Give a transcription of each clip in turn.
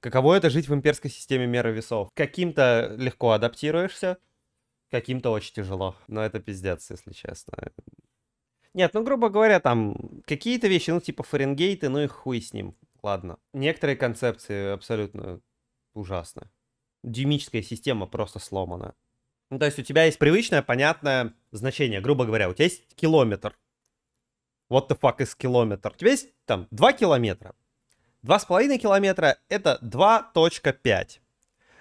Каково это жить в имперской системе меры весов? Каким-то легко адаптируешься, каким-то очень тяжело. Но это пиздец, если честно. Нет, ну, грубо говоря, там какие-то вещи, ну, типа Фаренгейты, ну и хуй с ним. Ладно. Некоторые концепции абсолютно ужасны. Дюмическая система просто сломана. Ну, то есть у тебя есть привычное, понятное значение. Грубо говоря, у тебя есть километр. What the fuck is километр? У тебя есть там 2 километра. 2,5 километра — это 2.5.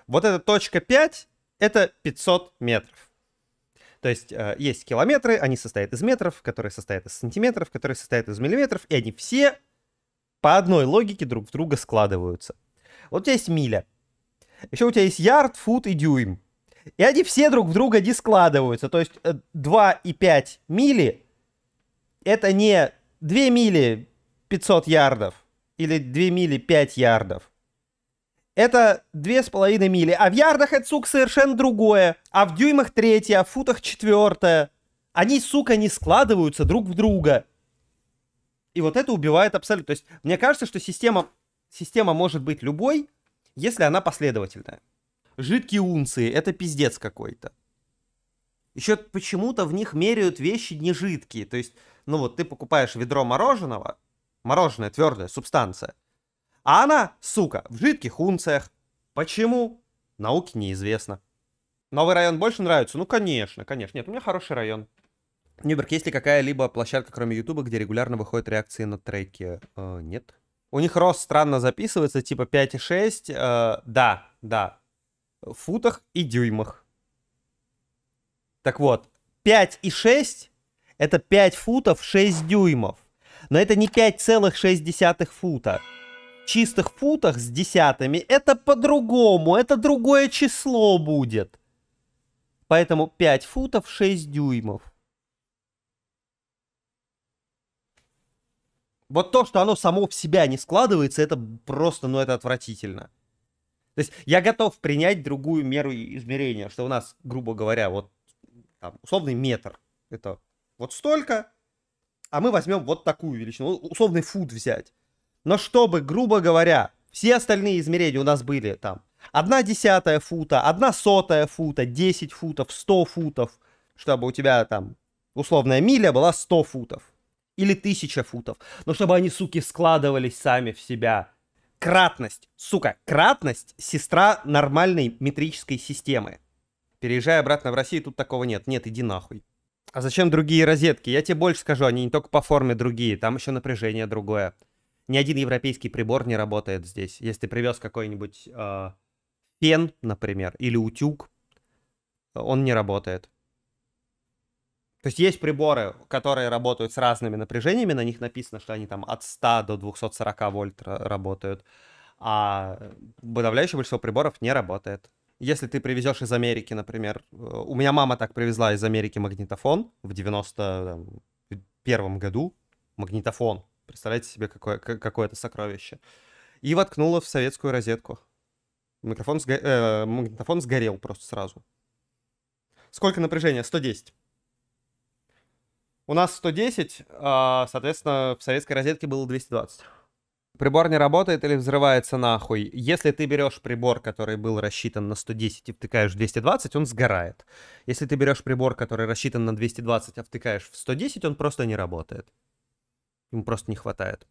Вот эта точка 5 — это 500 метров. То есть э, есть километры, они состоят из метров, которые состоят из сантиметров, которые состоят из миллиметров, и они все по одной логике друг в друга складываются. Вот у тебя есть миля. Еще у тебя есть ярд, фут и дюйм. И они все друг в друга не складываются. То есть 2,5 э, мили — это не 2 мили 500 ярдов — или 2 мили 5 ярдов. Это 2,5 мили. А в ярдах это, сука, совершенно другое. А в дюймах третье, а в футах четвертое. Они, сука, не складываются друг в друга. И вот это убивает абсолютно. То есть, мне кажется, что система, система может быть любой, если она последовательная. Жидкие унции — это пиздец какой-то. Еще почему-то в них меряют вещи не жидкие. То есть, ну вот ты покупаешь ведро мороженого — Мороженое, твердая субстанция. А она, сука, в жидких унциях. Почему? Науке неизвестно. Новый район больше нравится? Ну, конечно, конечно. Нет, у меня хороший район. Нюберг, есть ли какая-либо площадка, кроме Ютуба, где регулярно выходят реакции на треки? Э, нет. У них рост странно записывается, типа 5,6. Э, да, да. В футах и дюймах. Так вот, 5,6 это 5 футов 6 дюймов. Но это не 5,6 фута. В чистых футах с десятыми это по-другому, это другое число будет. Поэтому 5 футов 6 дюймов. Вот то, что оно само в себя не складывается, это просто, ну это отвратительно. То есть я готов принять другую меру измерения, что у нас, грубо говоря, вот там, условный метр. Это вот столько, а мы возьмем вот такую величину, условный фут взять. Но чтобы, грубо говоря, все остальные измерения у нас были там одна десятая фута, одна сотая фута, 10 футов, 100 футов, чтобы у тебя там условная миля была 100 футов или 1000 футов. Но чтобы они, суки, складывались сами в себя. Кратность, сука, кратность сестра нормальной метрической системы. Переезжая обратно в Россию, тут такого нет. Нет, иди нахуй. А зачем другие розетки? Я тебе больше скажу, они не только по форме другие, там еще напряжение другое. Ни один европейский прибор не работает здесь. Если ты привез какой-нибудь э, фен, например, или утюг, он не работает. То есть есть приборы, которые работают с разными напряжениями, на них написано, что они там от 100 до 240 вольт работают, а э, подавляющее большинство приборов не работает если ты привезешь из Америки, например, э, у меня мама так привезла из Америки магнитофон в 91 году, магнитофон, представляете себе какое, какое это сокровище, и воткнула в советскую розетку. Микрофон сго... э, магнитофон сгорел просто сразу. Сколько напряжения? 110. У нас 110, а, соответственно, в советской розетке было 220. Прибор не работает или взрывается нахуй. Если ты берешь прибор, который был рассчитан на 110 и втыкаешь в 220, он сгорает. Если ты берешь прибор, который рассчитан на 220, а втыкаешь в 110, он просто не работает. Ему просто не хватает.